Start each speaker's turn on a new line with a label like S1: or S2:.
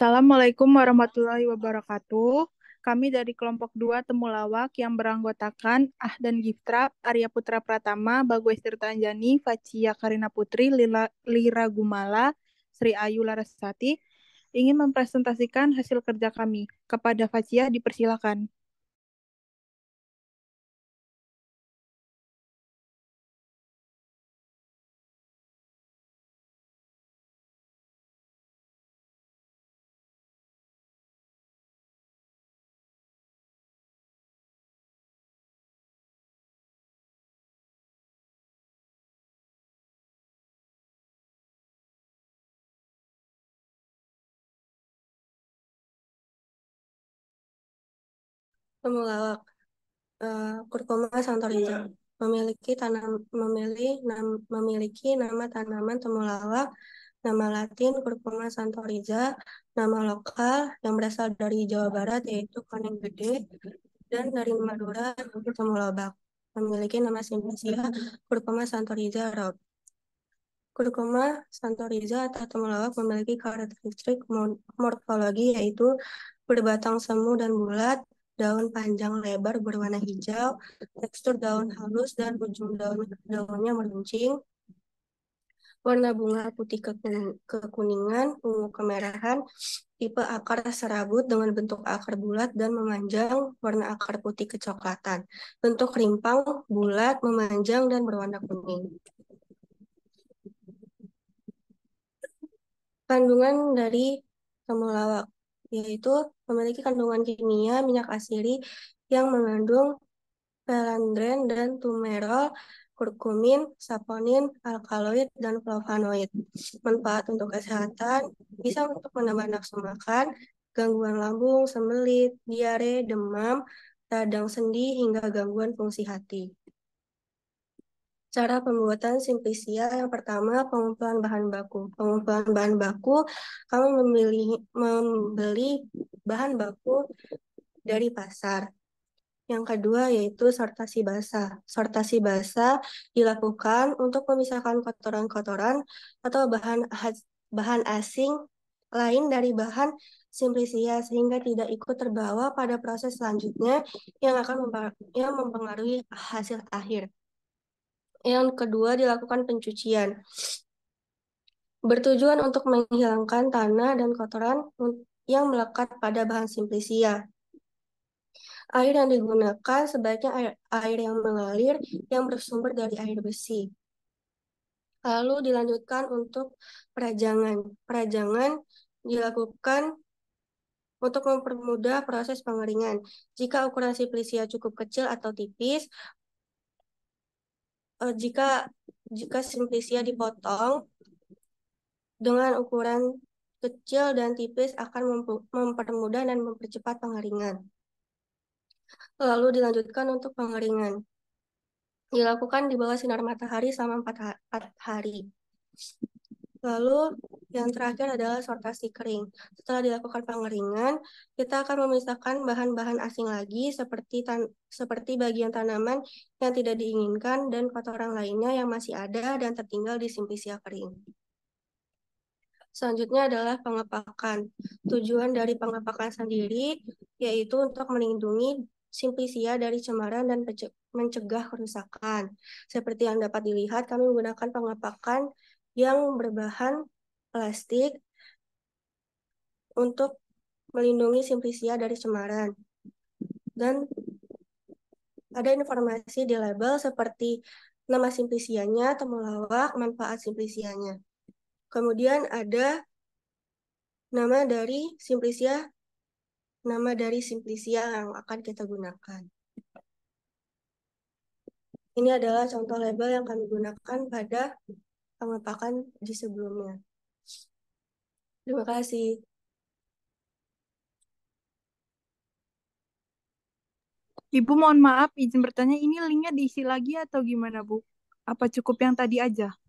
S1: Assalamualaikum warahmatullahi wabarakatuh. Kami dari kelompok 2 Temulawak yang beranggotakan Ah dan Giftra, Arya Putra Pratama, Bagwe Tirtanjani, Facia Karina Putri, Lila, Lira Gumala, Sri Ayu Larasati, ingin mempresentasikan hasil kerja kami. Kepada Facia dipersilakan. Temulawak, uh, eh, Curcuma yeah. Iya. memiliki tanam memilih nam, memiliki nama tanaman temulawak, nama latin kurkuma santoriza nama lokal yang berasal dari Jawa Barat yaitu koneng gede dan dari Madura yaitu temulawak. Memiliki nama simbasia kurkuma santoriza rob. Kurkuma santoriza atau temulawak memiliki karakteristik morfologi yaitu berbatang semu dan bulat, daun panjang lebar berwarna hijau, tekstur daun halus dan ujung daun daunnya meruncing, warna bunga putih kekuningan, ungu kemerahan, tipe akar serabut dengan bentuk akar bulat dan memanjang, warna akar putih kecoklatan, bentuk rimpang, bulat, memanjang, dan berwarna kuning. Kandungan dari temulawak yaitu memiliki kandungan kimia minyak asili yang mengandung pelandren dan tumerol, kurkumin, saponin, alkaloid, dan flavonoid. Manfaat untuk kesehatan bisa untuk menambah nafsu makan, gangguan lambung, sembelit, diare, demam, radang sendi, hingga gangguan fungsi hati. Cara pembuatan simplisia yang pertama pengumpulan bahan baku. Pengumpulan bahan baku, kamu memilih membeli bahan baku dari pasar. Yang kedua yaitu sortasi basah. Sortasi basah dilakukan untuk memisahkan kotoran-kotoran atau bahan bahan asing lain dari bahan simplisia sehingga tidak ikut terbawa pada proses selanjutnya yang akan yang mempengaruhi hasil akhir. Yang kedua, dilakukan pencucian. Bertujuan untuk menghilangkan tanah dan kotoran yang melekat pada bahan simplisia. Air yang digunakan sebaiknya air, air yang mengalir yang bersumber dari air besi. Lalu dilanjutkan untuk perajangan. Perajangan dilakukan untuk mempermudah proses pengeringan. Jika ukuran simplisia cukup kecil atau tipis, uh, jika jika simplisia dipotong dengan ukuran kecil dan tipis akan mempermudah dan mempercepat pengeringan. Lalu dilanjutkan untuk pengeringan. Dilakukan di bawah sinar matahari selama 4 hari. Lalu yang terakhir adalah sortasi kering. Setelah dilakukan pengeringan, kita akan memisahkan bahan-bahan asing lagi seperti tan seperti bagian tanaman yang tidak diinginkan dan kotoran lainnya yang masih ada dan tertinggal di simpisia kering. Selanjutnya adalah pengepakan. Tujuan dari pengepakan sendiri yaitu untuk melindungi simpisia dari cemaran dan mencegah kerusakan. Seperti yang dapat dilihat, kami menggunakan pengepakan yang berbahan plastik untuk melindungi simplicia dari cemaran. Dan ada informasi di label seperti nama simplicianya, temulawak, manfaat simplicianya. Kemudian ada nama dari simplicia, nama dari simplicia yang akan kita gunakan. Ini adalah contoh label yang kami gunakan pada yang di sebelumnya. Terima kasih. Ibu mohon maaf izin bertanya, ini linknya diisi lagi atau gimana Bu? Apa cukup yang tadi aja?